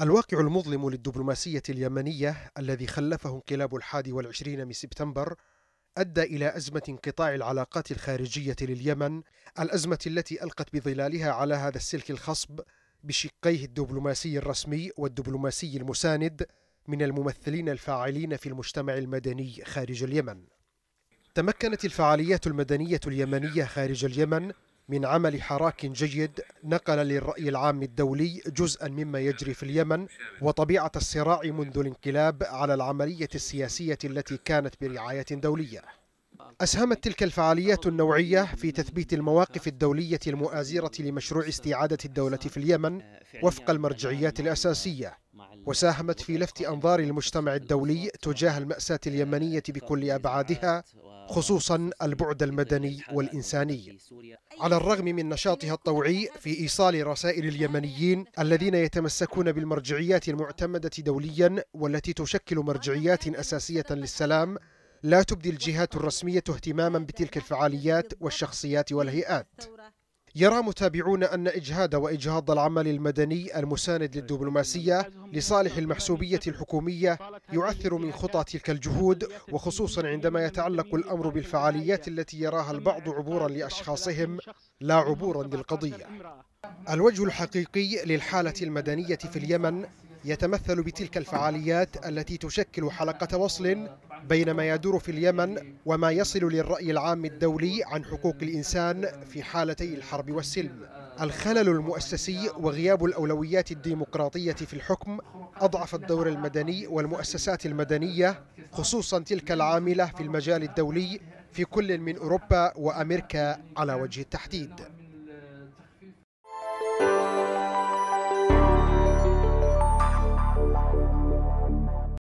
الواقع المظلم للدبلوماسية اليمنية الذي خلفه انقلاب الحادي والعشرين من سبتمبر أدى إلى أزمة انقطاع العلاقات الخارجية لليمن الأزمة التي ألقت بظلالها على هذا السلك الخصب بشقيه الدبلوماسي الرسمي والدبلوماسي المساند من الممثلين الفاعلين في المجتمع المدني خارج اليمن تمكنت الفعاليات المدنية اليمنية خارج اليمن من عمل حراك جيد نقل للرأي العام الدولي جزءا مما يجري في اليمن وطبيعة الصراع منذ الانقلاب على العملية السياسية التي كانت برعاية دولية أسهمت تلك الفعاليات النوعية في تثبيت المواقف الدولية المؤازرة لمشروع استعادة الدولة في اليمن وفق المرجعيات الأساسية وساهمت في لفت أنظار المجتمع الدولي تجاه المأساة اليمنية بكل أبعادها خصوصا البعد المدني والإنساني على الرغم من نشاطها الطوعي في إيصال رسائل اليمنيين الذين يتمسكون بالمرجعيات المعتمدة دوليا والتي تشكل مرجعيات أساسية للسلام لا تبدي الجهات الرسمية اهتماما بتلك الفعاليات والشخصيات والهيئات يرى متابعون أن إجهاد وإجهاض العمل المدني المساند للدبلوماسية لصالح المحسوبية الحكومية يعثر من خطى تلك الجهود وخصوصا عندما يتعلق الأمر بالفعاليات التي يراها البعض عبورا لأشخاصهم لا عبورا للقضية الوجه الحقيقي للحالة المدنية في اليمن يتمثل بتلك الفعاليات التي تشكل حلقة وصل بين ما يدور في اليمن وما يصل للرأي العام الدولي عن حقوق الإنسان في حالتي الحرب والسلم الخلل المؤسسي وغياب الأولويات الديمقراطية في الحكم أضعف الدور المدني والمؤسسات المدنية خصوصا تلك العاملة في المجال الدولي في كل من أوروبا وأمريكا على وجه التحديد